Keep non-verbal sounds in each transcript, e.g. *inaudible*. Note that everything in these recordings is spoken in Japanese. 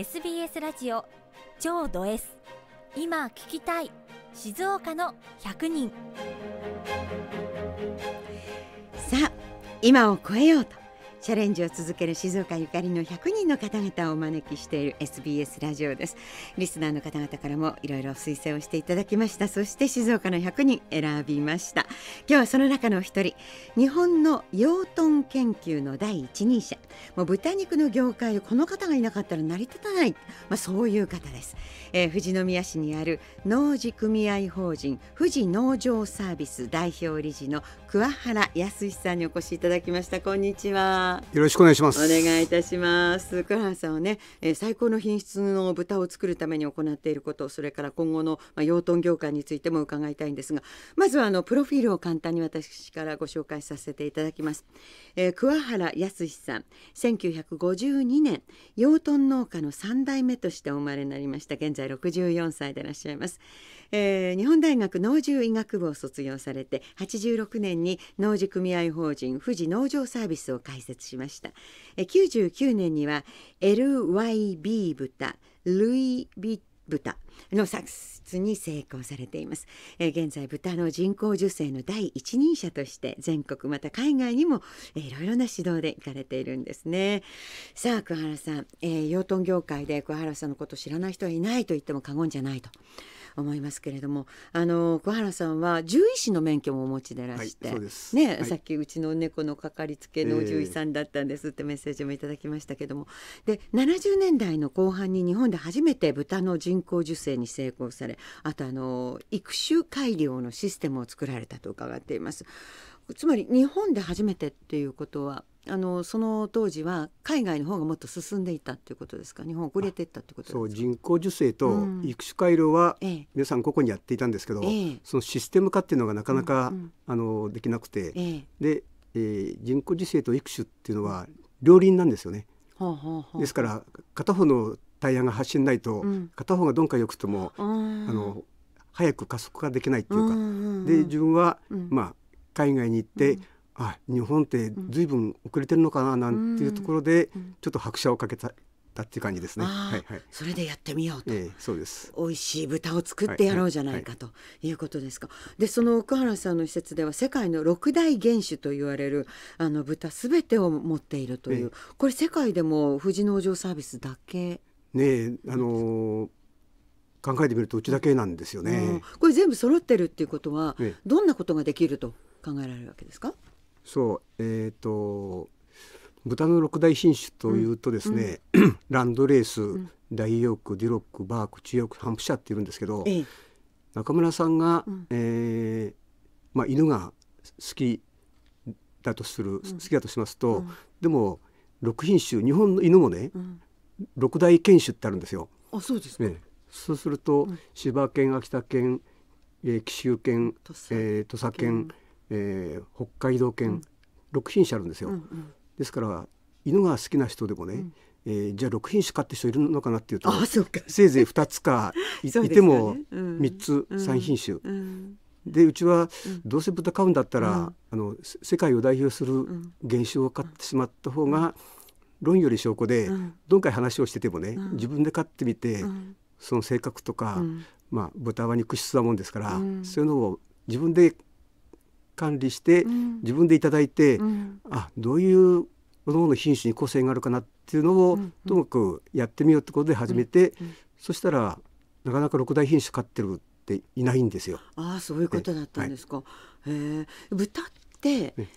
SBS ラジオ超ド S 今聞きたい静岡の100人さあ今を超えようとチャレンジを続ける静岡ゆかりの100人の方々をお招きしている SBS ラジオですリスナーの方々からもいろいろ推薦をしていただきましたそして静岡の100人選びました今日はその中の一人日本の養豚研究の第一人者もう豚肉の業界でこの方がいなかったら成り立たない、まあ、そういう方です、えー、富士宮市にある農事組合法人富士農場サービス代表理事の桑原康さんにお越しいただきましたこんにちはよろしくお願いしますお願いいたします倉原さんはね、えー、最高の品質の豚を作るために行っていることそれから今後のまあ養豚業界についても伺いたいんですがまずはあのプロフィールを簡単に私からご紹介させていただきます、えー、桑原康さん1952年養豚農家の3代目としてお生まれになりました現在64歳でいらっしゃいます、えー、日本大学農獣医学部を卒業されて86年に農事組合法人富士農場サービスを開設しました99年には LYB 豚ルイ・ビ豚の作出に成功されています、え現在豚の人工授精の第一人者として全国また海外にも、えいろいろな指導で行かれているんですねさあ桑原さん、え養豚業界で桑原さんのことを知らない人はいないと言っても過言じゃないと思いますけれどもあの小原さんは獣医師の免許もお持ちでらして、はい、ね、はい、さっきうちの猫のかかりつけの獣医さんだったんですってメッセージもいただきましたけども、えー、で70年代の後半に日本で初めて豚の人工授精に成功されあとあの育種改良のシステムを作られたと伺っています。つまり日本で初めてっていうことはあのその当時は海外の方がもっと進んでいたということですか日本遅れていったということそう人工授精と育種回廊は、皆さんここにやっていたんですけど、ええ、そのシステム化っていうのがなかなか、うんうん、あのできなくて、え、で、えー、人工授精と育種っていうのは両輪なんですよね。うほですから片方のタイヤが走んないと、うん、片方がどんかよくても、あの早く加速ができないっていうか、うんうんうん、で自分は、うん、まあ海外に行って、うんい、日本って随分遅れてるのかななんていうところで、ちょっと拍車をかけたっていう感じですね。はいはい、それでやってみようと、えー、そうです美味しい豚を作ってやろうじゃないかということですか。でその奥原さんの施設では世界の六大原種と言われるあの豚すべてを持っているという、えこれ世界でも富士農場サービスだけねあのー、考えてみるとうちだけなんですよね、うん、これ全部揃ってるっていうことは、えどんなことができると考えられるわけですかそうえっ、ー、と豚の六大品種というとですね、うん、*clears throat* ランドレース、うん、大ヨークデュロックバーク中ヨクハンプシャーっていうんですけど、ええ、中村さんが、うん、えー、まあ、犬が好きだとする、好きだとしますと、でも6品種日本の犬もね、六大犬種ってあるんですよ。あそうですね、そうすると、うん、柴犬秋田犬、え紀州犬土佐,、えー、土佐犬えー、北海道犬、う6品種あるんですよ、うんうん、ですから犬が好きな人でもね、うん、えー、じゃあ6品種飼って人いるのかなっていうとせいぜい2つか *laughs* いね、ても3つ、うん、3品種。うんでうちはどうせ豚飼うんだったら、うん、あの世界を代表する原種を飼ってしまった方が論より証拠で、うん、どんかい話をしててもね、うん、自分で飼ってみて、その性格とか、まあ、豚は肉質なもんですから、そういうのを自分で管理して、自分でいただいて、うん、あどういうものの品種に個性があるかなっていうのを、ともかくやってみようってことで始めて、うんうん、そしたらなかなか六大品種飼ってるっていないんですよ。あそういうことだったんですか。はい、え豚っ、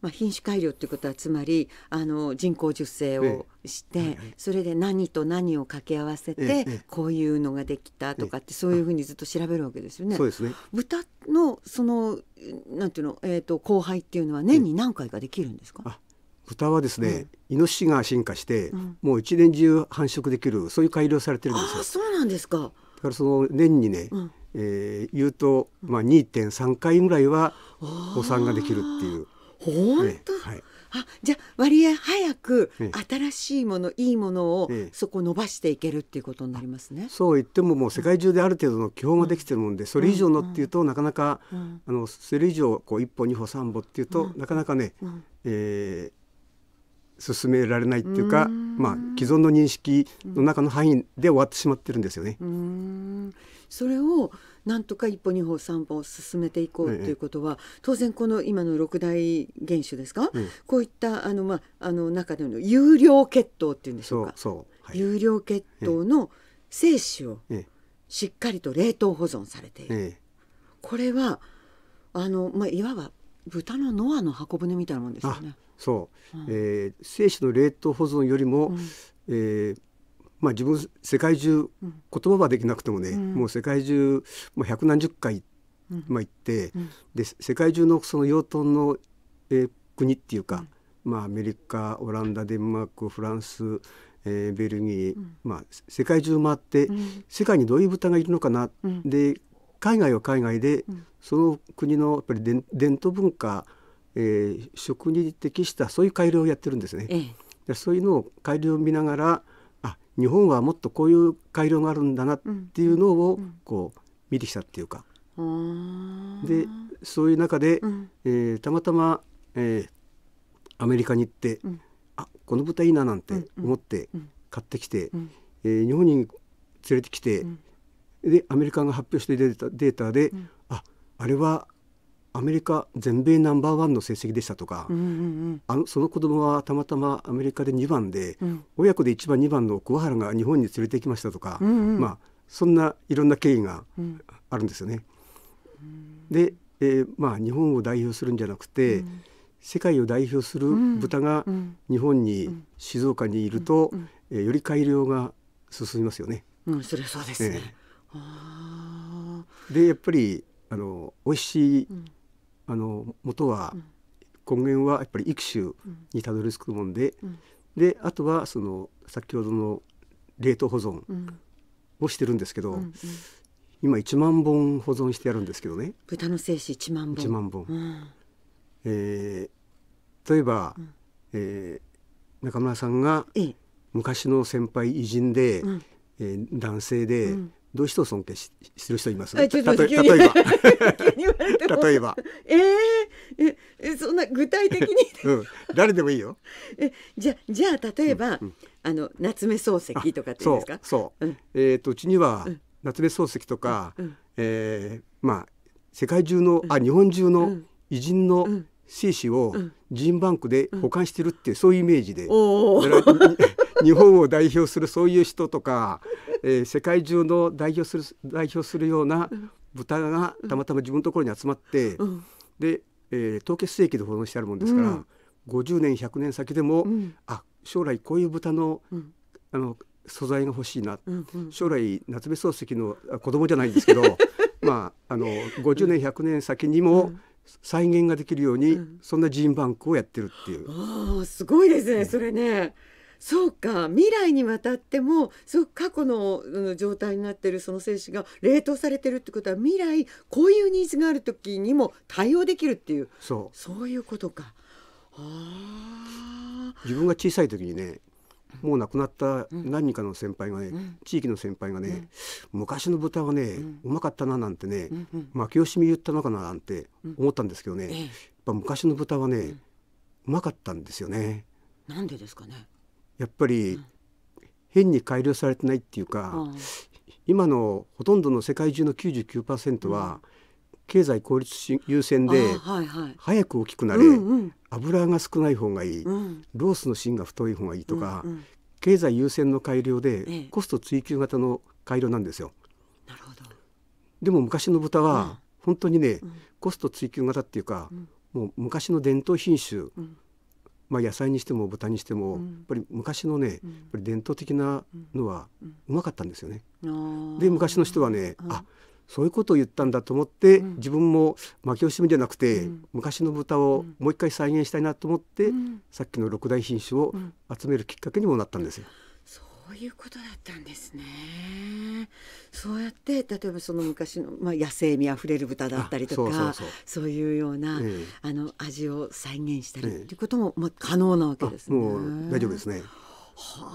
まあ、品種改良っていうことはつまりあの人工授精をして、それで何と何を掛け合わせて、こういうのができたとかって、そういうふうにずっと調べるわけですよね。そうですね豚のそのなんていうの、えー、と交配っていうのは年に何回かできるんですか、豚はですね、イノシシが進化して、もう一年中繁殖できるそういう改良されてるんですよ。そうなんですかだからその年にね、えー、言うと、まあ、2.3回ぐらいはお産ができるっていう。本当、ね、はい、あじゃあ割合早く新しいもの、いいものをそこ伸ばしていけるっていうことになりますね。そう言ってももう世界中である程度の基本ができてるもんで、それ以上のっていうとなかなか、うん、あのそれ以上こう1歩2歩3歩っていうと、なかなかね、うん、えー、進められないっていうかまあ、既存の認識の中の範囲で終わってしまってるんですよね。うんそれをなんとか一歩二歩三歩進めていこうということは、当然この今の六大元首ですか、こういったあの、まあ、あの中での有料血統っていうんでしょうかそうはい、有料血統の精子をしっかりと冷凍保存されている。これはあの、まあ、いわば豚のノアの箱舟みたいなもんですよね。そう、うん、えー、精子の冷凍保存よりも、うん、えー、まあ、自分世界中言葉はできなくてもね、うん、もう世界中、もう百何十回、まあ、行って、うん、で世界中のその養豚の、えー、国っていうか、うん、まあ、アメリカオランダデンマークフランス、えー、ベルギー、まあ、世界中回って、世界にどういう豚がいるのかな、で海外は海外で、その国のやっぱり伝統文化、えー、食に適したそういう改良をやってるんですね。ええ、そういうのを改良を見ながら日本はもっとこういう改良があるんだなっていうのをこう見てきたっていうか、でそういう中で、うん、えー、たまたま、えー、アメリカに行って、うん、あこの豚いいななんて思って買ってきて、うん、えー、日本に連れてきて、でアメリカが発表してデータデータで、うん、ああれはアメリカ全米ナンバーワンの成績でしたとか、うんうんうん、あのその子供はたまたまアメリカで2番で、うん、親子で1番2番の桑原が日本に連れてきましたとか、うんうん、まあ、そんないろんな経緯があるんですよね。うん、で、えー、まあ、日本を代表するんじゃなくて、うん、世界を代表する豚が日本に、静岡にいると、うんうん、えー、より改良が進みますよね。うん、それそうですね、えー、でやっぱりあの美味しいあの元は、根源はやっぱり育種にたどり着くもんで、であとはその先ほどの冷凍保存をしてるんですけど、うんうん、今1万本保存してやるんですけどね豚の精子1万本1万本、うん、えー、例えば、うん、えー、中村さんが昔の先輩偉人で、うん、えー、男性で、うん、どういう人を尊敬しする人います例えば *laughs* 例えばえー、えそんな具体的にうん、誰でもいいよ *laughs* えじゃじゃあ例えば、うんうん、あの夏目漱石とかってうんですかそうう、うん、えっ、ー、とうちには、夏目漱石とか、うん、えー、まあ世界中の、あ日本中の偉人の精子をジンバンクで保管してるって、うん、そういうイメージで、*laughs* 日本を代表するそういう人とか、えー、世界中の代表する代表するような豚がたまたま自分のところに集まって、うん、で、えー、凍結精液で保存してあるもんですから、うん、50年100年先でも、うん、あ将来こういう豚の,、あの素材が欲しいな、うんうん、将来夏目漱石の子供じゃないんですけど *laughs* まああの50年100年先にも、うん再現ができるように、そんなジーンバンクをやってるっていう。あすごいですね、それね。そうか未来にわたってもすごく過去の状態になってるその精子が冷凍されてるってことは未来こういうニーズがある時にも対応できるっていうそうそういうことか。あ自分が小さい時にねもう亡くなった何人かの先輩がね、地域の先輩がね、昔の豚はね、うまかったななんてね、負け惜しみ言ったのかななんて思ったんですけどね、やっぱ昔の豚はね、うまかったんですよね。なんでですかねやっぱり、変に改良されてないっていうか、今のほとんどの世界中の99%は、うん経済効率優先で、早く大きくなれ、油が少ない方がいい、ロースの芯が太い方がいいとか、経済優先の改良でコスト追求型の改良なんですよ。なるほどでも昔の豚は本当にね、コスト追求型っていうか、もう昔の伝統品種、まあ、野菜にしても豚にしても、やっぱり昔のね、やっぱり伝統的なのはうまかったんですよね。で昔の人はね、あそういうことを言ったんだと思って、うん、自分も負け惜しみじゃなくて、うん、昔の豚をもう一回再現したいなと思って、うん、さっきの六大品種を集めるきっかけにもなったんですよ。そういうことだったんですね。そうやって例えばその昔のまあ野生味あふれる豚だったりとかそういうような、えあの味を再現したりということも、まあ可能なわけですね。もう大丈夫ですね。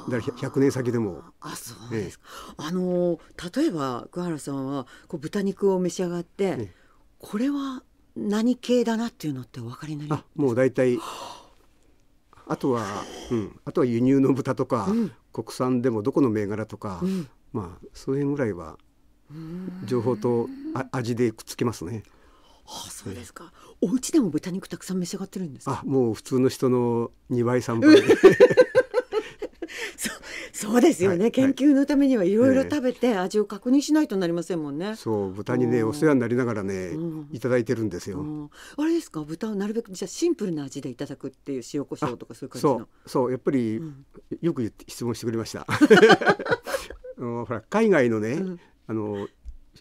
だから100年先でもあそうです、ええ、あの例えば桑原さんはこう豚肉を召し上がって、え、これは何系だなっていうのってお分かりになりますもう大体あとは、うん、あとは輸入の豚とか、うん、国産でもどこの銘柄とか、うん、まあその辺ぐらいは情報とあ味でくっつきますね。あそうですか。お家でも豚肉たくさん召し上がってるんですあ、もう普通の人の2倍3倍。*laughs* そうですよね、はい、研究のためにはいろいろ食べて味を確認しないとなりませんもんね、ねそう豚にねお世話になりながらね、いただいてるんですよ、あれですか豚をなるべくじゃシンプルな味でいただくっていう塩コショウとかそういう感じのそうやっぱり、うん、よく質問してくれました *laughs* ほら海外のね、うん、あの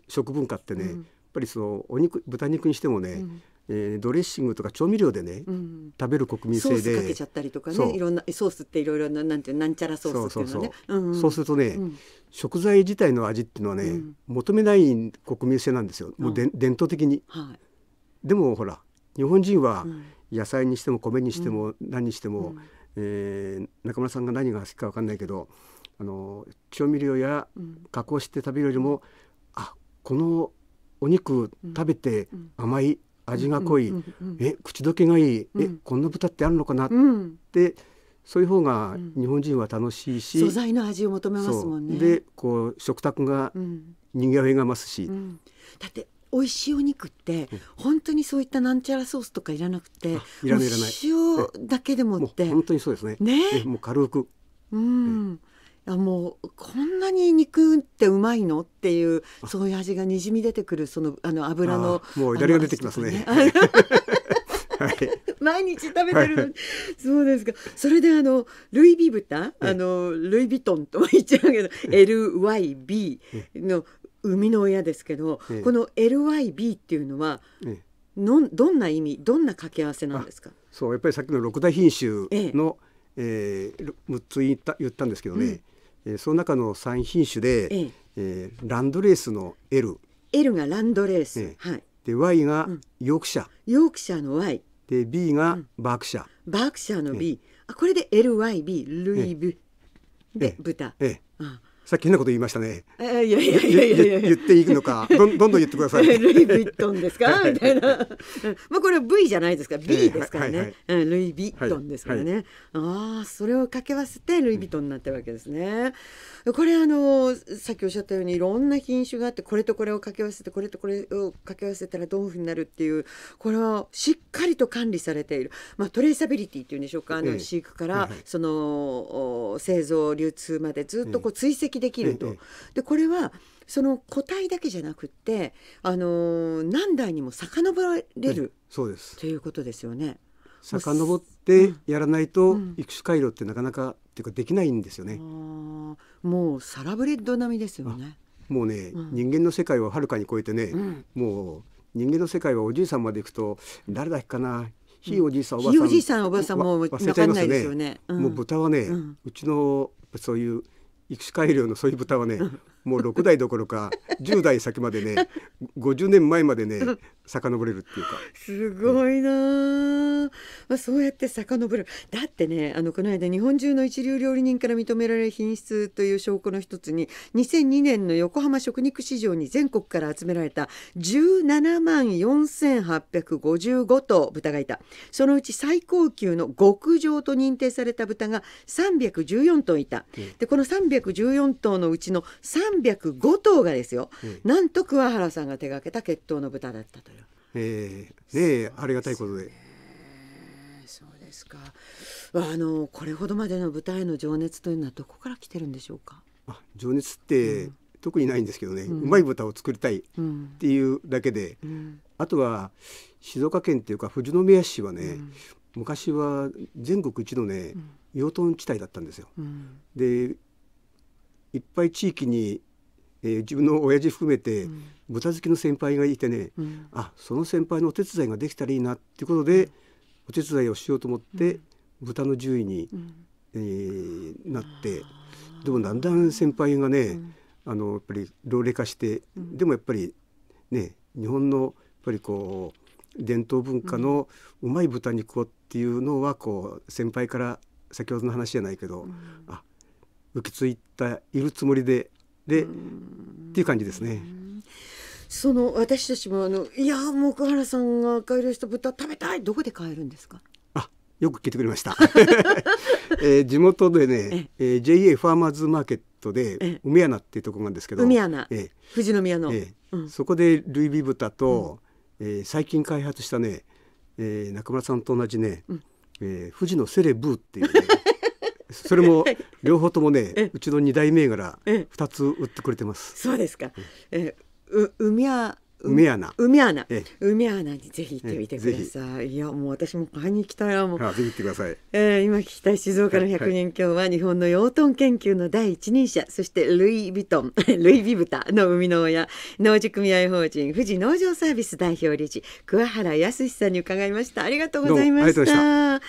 食文化ってね、うん、やっぱりそのお肉豚肉にしてもね、うんえー、ドレッシングとか調味料でね、うん、食べる国民性でソースかけちゃったりとかねいろんなソースっていろいろななんてなんちゃらソースっていうのねそうするとね、うん、食材自体の味っていうのはね、うん、求めない国民性なんですよもうで、伝統的に、はい、でもほら日本人は野菜にしても米にしても何にしても、うん、えー、中村さんが何が好きか分かんないけどあの調味料や加工して食べるよりも、うん、あこのお肉食べて甘い、味が濃い、え口どけがいい、えこんな豚ってあるのかなって、そういう方が日本人は楽しいし、素材の味を求めますもんねでこう食卓がにぎわいが増すし、だって美味しいお肉って本当にそういったなんちゃらソースとかいらなくて、いらないいらない塩だけでもって本当にそうですねねもう軽くうん、あもうこんなに肉ってうまいのっていうそういう味がにじみ出てくるそのあの油のもう左が出てきますね。*laughs* はい、毎日食べてるの、はい、そうですかそれであのルイ・ビブタ、あのルイ・ヴィトンとは言っちゃうけど LYB の生みの親ですけど、この LYB っていうのは、のどんな意味どんな掛け合わせなんですかそうやっぱりさっきの六大品種の、えええー、6つ言った言ったんですけどね、うんえー、その中の3品種で、えー、えー、ランドレースの L L がランドレース、えー、はい、で Y がヨークシャうん、ヨークシャーの Y で B がバークシャうん、バークシャの B、えー、あこれで LYB ルイブ、で豚、えー、あさっき変なこと言いましたね。いやいやいやいやいや言っていいのか、どんどんどん言ってください。*laughs* ルイ・ヴィトンですかみたいな。まあこれは V じゃないですから B ですからね。ルイ・ヴィトンですからね。ああそれを掛け合わせてルイ・ヴィトンになってるわけですね。これあのさっきおっしゃったようにいろんな品種があってこれとこれを掛け合わせてこれとこれを掛け合わせたらどういうふうになるっていうこれはしっかりと管理されている。まあトレーサビリティっていうんでしょうか。あの飼育からその製造流通までずっとこう追跡できると。でこれはその個体だけじゃなくて、あの何代にも遡られる、そうですということですよね。遡ってやらないと育種回路ってなかなか、うん、っていうかできないんですよね。もうサラブレッド並みですよね。もうね、うん、人間の世界をはるかに超えてね、うん、もう人間の世界はおじいさんまでいくと誰だっけかなひいおじいさんおばさん、ひいおじいさんおばさんも忘れちゃいますよね。もう豚はね、うちのそういう育種改良のいう豚はねもう6代どころか10 *laughs* 代先までね50年前までね遡れるっていうかすごいな、うん、まあ、そうやって遡るだってねあのこの間日本中の一流料理人から認められる品質という証拠の一つに2002年の横浜食肉市場に全国から集められた17万4855頭豚がいたそのうち最高級の極上と認定された豚が314頭いた、うん、でこの314頭のうちの3 305頭がですよ、なんと桑原さんが手がけた血統の豚だったという。ええー、ねえありがたいことで。そうですか。あのこれほどまでの舞台の情熱というのはどこから来てるんでしょうか。あ情熱って、うん、特にないんですけどね、うん、うまい豚を作りたいっていうだけで、うん、あとは静岡県っていうか富士宮市はね、昔は全国一のね、養豚地帯だったんですよ。でいっぱい地域に、えー、自分の親父含めて、豚好きの先輩がいてね、うん、あその先輩のお手伝いができたらいいなっていうことで、うん、お手伝いをしようと思って、うん、豚の獣医に、えー、なってでもだんだん先輩がね、あのやっぱり老齢化して、でもやっぱりね日本のやっぱりこう伝統文化のうまい豚肉をっていうのはこう先輩から先ほどの話じゃないけど、うん、あ受け継いだいるつもりででっていう感じですね。その私たちもあのいやもう奥原さんが改良した豚食べたいどこで買えるんですか。あよく聞いてくれました。*laughs* *laughs* えー、地元でね、ええー、JA ファーマーズマーケットで梅穴っていうところなんですけど、梅穴、えー、富士宮の、えー、うん、そこでルイビ豚と、うん、えー、最近開発したね、えー、中村さんと同じね、うん、えー、富士のセレブーっていう、ね。*laughs* それも両方ともね、うちの二大銘柄二つ売ってくれてます。そうですか。えう海や梅穴梅穴、梅穴にぜひ行ってみてください。いやもう私も買いに来たらもう。あぜひ行ってください。えー、今聞きたい静岡の百人今日は日本の養豚研究の第一人者、そしてルイヴィトン *laughs* ルイヴィブタの生みの親農事組合法人富士農場サービス代表理事桑原康さんに伺いました。ありがとうございました。